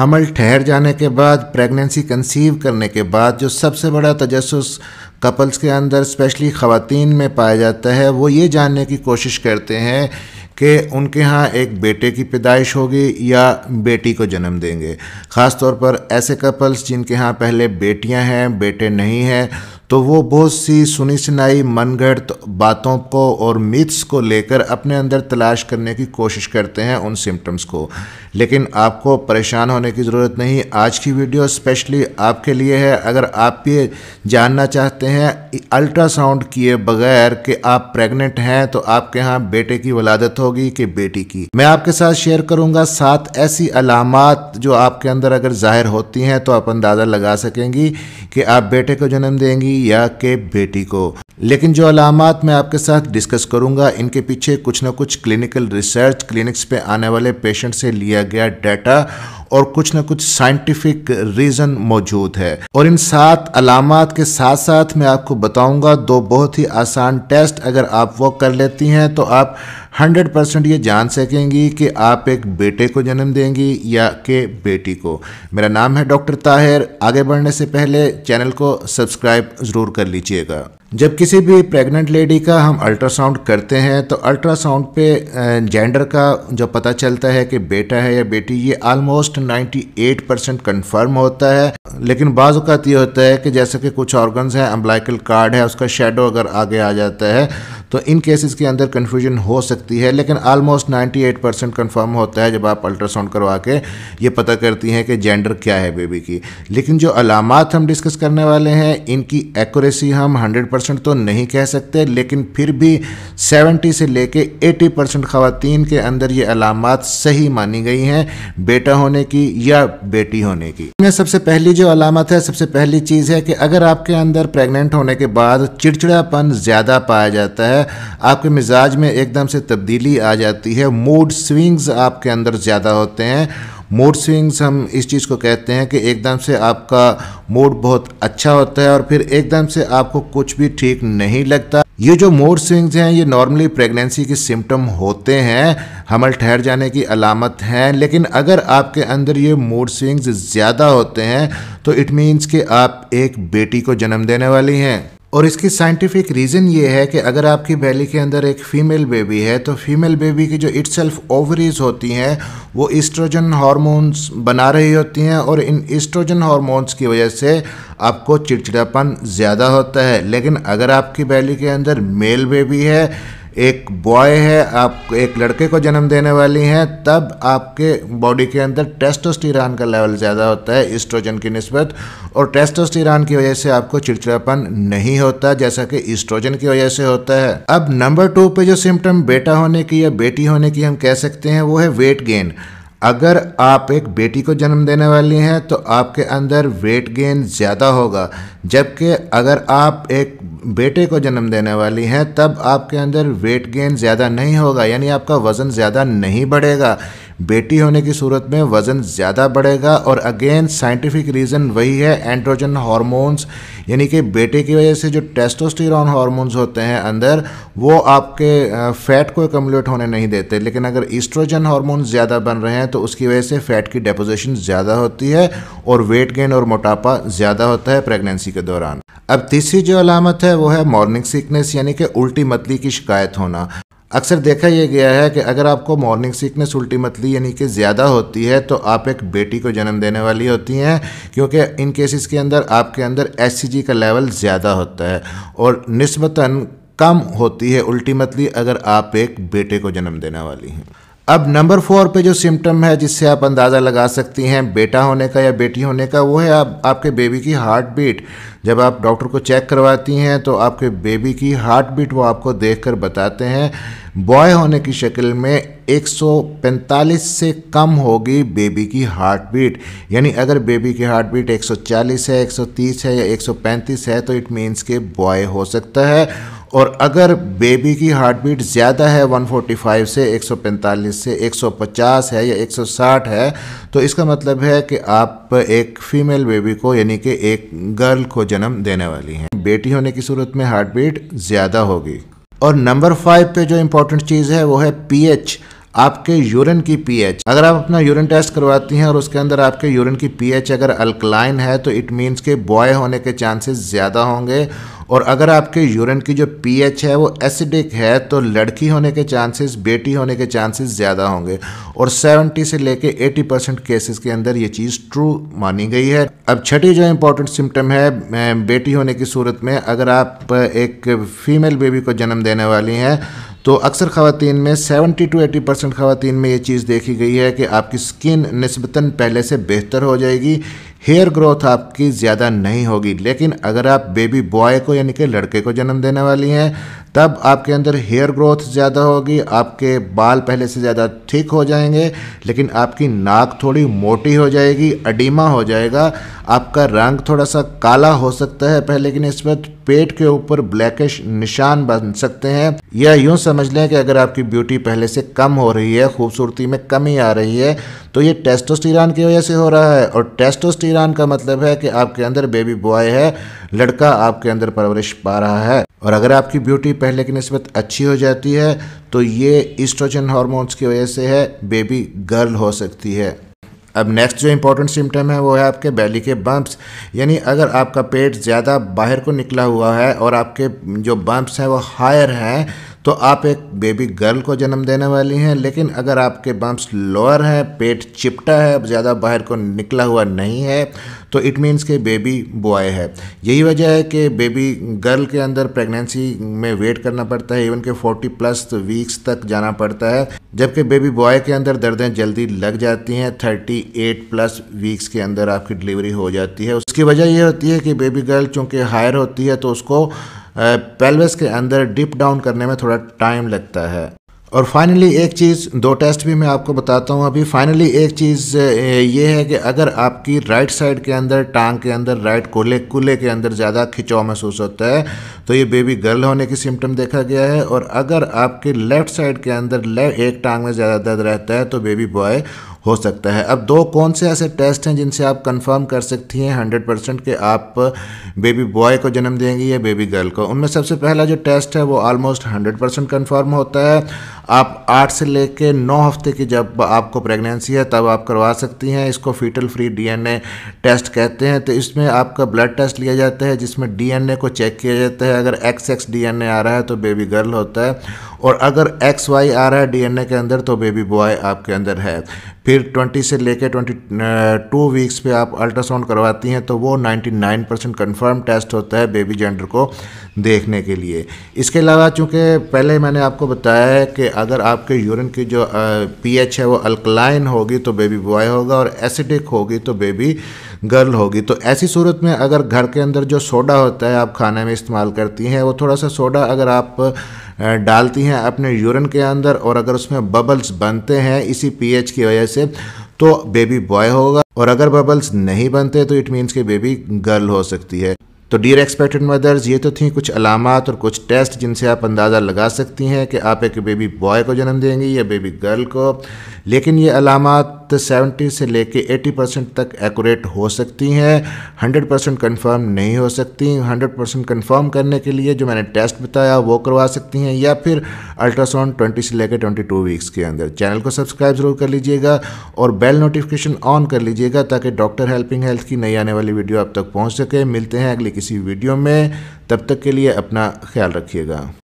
हमल ठहर जाने के बाद प्रेगनेंसी कंसीव करने के बाद जो सबसे बड़ा तजस कपल्स के अंदर स्पेशली ख़वान में पाया जाता है वो ये जानने की कोशिश करते हैं कि उनके यहाँ एक बेटे की पैदाइश होगी या बेटी को जन्म देंगे ख़ास तौर पर ऐसे कपल्स जिनके यहाँ पहले बेटियाँ हैं बेटे नहीं हैं तो वो बहुत सी सुनी सुनाई मनगढ़ बातों को और मिथ्स को लेकर अपने अंदर तलाश करने की कोशिश करते हैं उन सिम्टम्स को लेकिन आपको परेशान होने की ज़रूरत नहीं आज की वीडियो स्पेशली आपके लिए है अगर आप ये जानना चाहते हैं अल्ट्रासाउंड किए बगैर कि आप प्रेग्नेंट हैं तो आपके यहाँ बेटे की वलादत होगी कि बेटी की मैं आपके साथ शेयर करूँगा सात ऐसी अलामत जो आपके अंदर अगर ज़ाहिर होती हैं तो आप अंदाज़ा लगा सकेंगी कि आप बेटे को जन्म देंगी या के बेटी को लेकिन जो अलामत मैं आपके साथ डिस्कस करूंगा इनके पीछे कुछ ना कुछ क्लिनिकल रिसर्च क्लिनिक्स पे आने वाले पेशेंट से लिया गया डाटा और कुछ ना कुछ साइंटिफिक रीज़न मौजूद है और इन सात अलामत के साथ साथ मैं आपको बताऊंगा दो बहुत ही आसान टेस्ट अगर आप वो कर लेती हैं तो आप 100 परसेंट ये जान सकेंगी कि आप एक बेटे को जन्म देंगी या के बेटी को मेरा नाम है डॉक्टर ताहिर आगे बढ़ने से पहले चैनल को सब्सक्राइब ज़रूर कर लीजिएगा जब किसी भी प्रेग्नेंट लेडी का हम अल्ट्रासाउंड करते हैं तो अल्ट्रासाउंड पे जेंडर का जो पता चलता है कि बेटा है या बेटी ये आलमोस्ट 98 परसेंट कन्फर्म होता है लेकिन बाज़ात ये होता है कि जैसे कि कुछ ऑर्गन्स हैं अम्बलाइकल कार्ड है उसका शेडो अगर आगे आ जाता है तो इन केसेस के अंदर कन्फ्यूजन हो सकती है लेकिन आलमोस्ट 98 परसेंट कन्फर्म होता है जब आप अल्ट्रासाउंड करवा के ये पता करती हैं कि जेंडर क्या है बेबी की लेकिन जो अलामत हम डिस्कस करने वाले हैं इनकी एक्यूरेसी हम हंड्रेड परसेंट तो नहीं कह सकते लेकिन फिर भी 70 से लेके 80 परसेंट खातन के अंदर ये अलामत सही मानी गई हैं बेटा होने की या बेटी होने की सबसे पहली जो अलामत है सबसे पहली चीज़ है कि अगर आपके अंदर प्रेगनेंट होने के बाद चिड़चिड़ापन ज़्यादा पाया जाता है आपके मिजाज में एकदम से तब्दीली आ जाती है मूड स्विंग्स आपके अंदर ज़्यादा होते हैं मूड स्विंग्स हम इस चीज़ को कहते हैं कि एकदम से आपका मूड बहुत अच्छा होता है और फिर एकदम से आपको कुछ भी ठीक नहीं लगता ये जो मूड स्विंग्स हैं ये नॉर्मली प्रेगनेंसी के सिम्टम होते हैं हमल ठहर जाने की अलामत हैं लेकिन अगर आपके अंदर ये मूड स्विंग्स ज़्यादा होते हैं तो इट मीन्स कि आप एक बेटी को जन्म देने वाली हैं और इसकी साइंटिफिक रीज़न ये है कि अगर आपकी बैली के अंदर एक फ़ीमेल बेबी है तो फीमेल बेबी की जो इट सेल्फ ओवरीज होती हैं वो इस्ट्रोजन हार्मोन्स बना रही होती हैं और इन ईस्ट्रोजन हार्मोन्स की वजह से आपको चिड़चिड़ापन ज़्यादा होता है लेकिन अगर आपकी बैली के अंदर मेल बेबी है एक बॉय है आप एक लड़के को जन्म देने वाली हैं तब आपके बॉडी के अंदर टेस्टोस्टिरान का लेवल ज़्यादा होता है ईस्ट्रोजन की नस्बत और टेस्टोस्टिरान की वजह से आपको चिड़चिड़ापन नहीं होता जैसा कि ईस्ट्रोजन की वजह से होता है अब नंबर टू पे जो सिम्टम बेटा होने की या बेटी होने की हम कह सकते हैं वो है वेट गेन अगर आप एक बेटी को जन्म देने वाली हैं तो आपके अंदर वेट गेन ज़्यादा होगा जबकि अगर आप एक बेटे को जन्म देने वाली हैं तब आपके अंदर वेट गेन ज़्यादा नहीं होगा यानी आपका वज़न ज़्यादा नहीं बढ़ेगा बेटी होने की सूरत में वज़न ज़्यादा बढ़ेगा और अगेन साइंटिफिक रीज़न वही है एंड्रोजन हार्मोन्स यानी कि बेटे की वजह से जो टेस्टोस्टेरोन हार्मोन्स होते हैं अंदर वो आपके फ़ैट को एकमलेट होने नहीं देते लेकिन अगर ईस्ट्रोजन हार्मोन्स ज़्यादा बन रहे हैं तो उसकी वजह से फ़ैट की डेपोजिशन ज़्यादा होती है और वेट गेन और मोटापा ज़्यादा होता है प्रेगनेंसी के दौरान अब तीसरी जो अलामत है वो है मॉर्निंग सिकनेस यानी कि उल्टी मतली की शिकायत होना अक्सर देखा यह गया है कि अगर आपको मॉर्निंग सिकनेस उल्टी मतली यानी कि ज़्यादा होती है तो आप एक बेटी को जन्म देने वाली होती हैं क्योंकि इन केसेस के अंदर आपके अंदर एस का लेवल ज़्यादा होता है और नस्बता कम होती है उल्टी मतली अगर आप एक बेटे को जन्म देने वाली हैं अब नंबर फोर पे जो सिम्टम है जिससे आप अंदाज़ा लगा सकती हैं बेटा होने का या बेटी होने का वो है आप आपके बेबी की हार्ट बीट जब आप डॉक्टर को चेक करवाती हैं तो आपके बेबी की हार्ट बीट वो आपको देखकर बताते हैं बॉय होने की शक्ल में 145 से कम होगी बेबी की हार्ट बीट यानी अगर बेबी की हार्ट बीट 140 है 130 है या 135 है तो इट मीन्स के बॉय हो सकता है और अगर बेबी की हार्ट बीट ज़्यादा है 145 से 145 से 150 है या 160 है तो इसका मतलब है कि आप एक फ़ीमेल बेबी को यानी कि एक गर्ल को जन्म देने वाली हैं बेटी होने की सूरत में हार्ट बीट ज़्यादा होगी और नंबर फाइव पे जो इम्पोर्टेंट चीज़ है वो है पीएच आपके यूरिन की पीएच अगर आप अपना यूरिन टेस्ट करवाती हैं और उसके अंदर आपके यूरिन की पीएच अगर अल्कलाइन है तो इट मीन्स के बॉय होने के चांसेस ज़्यादा होंगे और अगर आपके यूरिन की जो पीएच है वो एसिडिक है तो लड़की होने के चांसेस बेटी होने के चांसेस ज़्यादा होंगे और 70 से लेके 80 परसेंट केसेस के अंदर ये चीज़ ट्रू मानी गई है अब छठी जो इम्पोर्टेंट सिम्टम है बेटी होने की सूरत में अगर आप एक फीमेल बेबी को जन्म देने वाली हैं तो अक्सर खातन में 70 टू 80 परसेंट खातन में ये चीज़ देखी गई है कि आपकी स्किन नस्बता पहले से बेहतर हो जाएगी हेयर ग्रोथ आपकी ज़्यादा नहीं होगी लेकिन अगर आप बेबी बॉय को यानी कि लड़के को जन्म देने वाली हैं तब आपके अंदर हेयर ग्रोथ ज़्यादा होगी आपके बाल पहले से ज़्यादा ठीक हो जाएंगे लेकिन आपकी नाक थोड़ी मोटी हो जाएगी अडीमा हो जाएगा आपका रंग थोड़ा सा काला हो सकता है पहले लेकिन इस वक्त पेट के ऊपर ब्लैकिश निशान बन सकते हैं या यूँ समझ लें कि अगर आपकी ब्यूटी पहले से कम हो रही है खूबसूरती में कमी आ रही है तो ये टेस्टोस्टीरान की वजह से हो रहा है और टेस्टोस्टीरान का मतलब है कि आपके अंदर बेबी बॉय है लड़का आपके अंदर परवरिश पा रहा है और अगर आपकी ब्यूटी पहले की नस्बत अच्छी हो जाती है तो ये इस्ट्रोजन हार्मोन्स की वजह से है बेबी गर्ल हो सकती है अब नेक्स्ट जो इंपॉर्टेंट सिम्टम है वो है आपके बैली के बम्प्स यानी अगर आपका पेट ज़्यादा बाहर को निकला हुआ है और आपके जो बम्प्स हैं वो हायर हैं तो आप एक बेबी गर्ल को जन्म देने वाली हैं लेकिन अगर आपके बम्प्स लोअर हैं पेट चिपटा है ज़्यादा बाहर को निकला हुआ नहीं है तो इट मीन्स कि बेबी बॉय है यही वजह है कि बेबी गर्ल के अंदर प्रेगनेंसी में वेट करना पड़ता है इवन के 40 प्लस वीक्स तक जाना पड़ता है जबकि बेबी बॉय के अंदर दर्दें जल्दी लग जाती हैं 38 प्लस वीक्स के अंदर आपकी डिलीवरी हो जाती है उसकी वजह यह होती है कि बेबी गर्ल चूँकि हायर होती है तो उसको पेल्विस के अंदर डिप डाउन करने में थोड़ा टाइम लगता है और फाइनली एक चीज़ दो टेस्ट भी मैं आपको बताता हूँ अभी फाइनली एक चीज़ ये है कि अगर आपकी राइट साइड के अंदर टांग के अंदर राइट कोले कुल्ले के अंदर ज़्यादा खिंचाव महसूस होता है तो ये बेबी गर्ल होने की सिम्टम देखा गया है और अगर आपके लेफ़्ट साइड के अंदर ले, एक टांग में ज़्यादा दर्द रहता है तो बेबी बॉय हो सकता है अब दो कौन से ऐसे टेस्ट हैं जिनसे आप कंफर्म कर सकती हैं हंड्रेड परसेंट कि आप बेबी बॉय को जन्म देंगी या बेबी गर्ल को उनमें सबसे पहला जो टेस्ट है वो ऑलमोस्ट हंड्रेड परसेंट कन्फर्म होता है आप आठ से ले कर नौ हफ्ते की जब आपको प्रेगनेंसी है तब आप करवा सकती हैं इसको फीटल फ्री डीएनए टेस्ट कहते हैं तो इसमें आपका ब्लड टेस्ट लिया जाता है जिसमें डीएनए को चेक किया जाता है अगर एक्स एक्स डी आ रहा है तो बेबी गर्ल होता है और अगर एक्स वाई आ रहा है डीएनए के अंदर तो बेबी बॉय आपके अंदर है फिर 20 से लेकर ट्वेंटी टू वीक्स पे आप अल्ट्रासाउंड करवाती हैं तो वो 99 परसेंट कन्फर्म टेस्ट होता है बेबी जेंडर को देखने के लिए इसके अलावा चूँकि पहले मैंने आपको बताया है कि अगर आपके यूरिन की जो पीएच है वो अल्कलाइन होगी तो बेबी बॉय होगा और एसिडिक होगी तो बेबी गर्ल होगी तो ऐसी सूरत में अगर घर के अंदर जो सोडा होता है आप खाने में इस्तेमाल करती हैं वो थोड़ा सा सोडा अगर आप डालती हैं अपने यूरिन के अंदर और अगर उसमें बबल्स बनते हैं इसी पीएच की वजह से तो बेबी बॉय होगा और अगर बबल्स नहीं बनते तो इट मीन्स कि बेबी गर्ल हो सकती है तो डियर एक्सपेक्टेड मदर्स ये तो थी कुछ अलामत और कुछ टेस्ट जिनसे आप अंदाज़ा लगा सकती हैं कि आप एक बेबी बॉय को जन्म देंगे या बेबी गर्ल को लेकिन ये अलामत 70 से लेके 80 परसेंट तक एक्यूरेट हो सकती हैं 100 परसेंट कन्फर्म नहीं हो सकती 100 परसेंट कन्फर्म करने के लिए जो मैंने टेस्ट बताया वो करवा सकती हैं या फिर अल्ट्रासाउंड 20 से लेकर 22 वीक्स के अंदर चैनल को सब्सक्राइब ज़रूर कर लीजिएगा और बेल नोटिफिकेशन ऑन कर लीजिएगा ताकि डॉक्टर हेल्पिंग हेल्थ की नई आने वाली वीडियो आप तक पहुँच सके मिलते हैं अगली किसी वीडियो में तब तक के लिए अपना ख्याल रखिएगा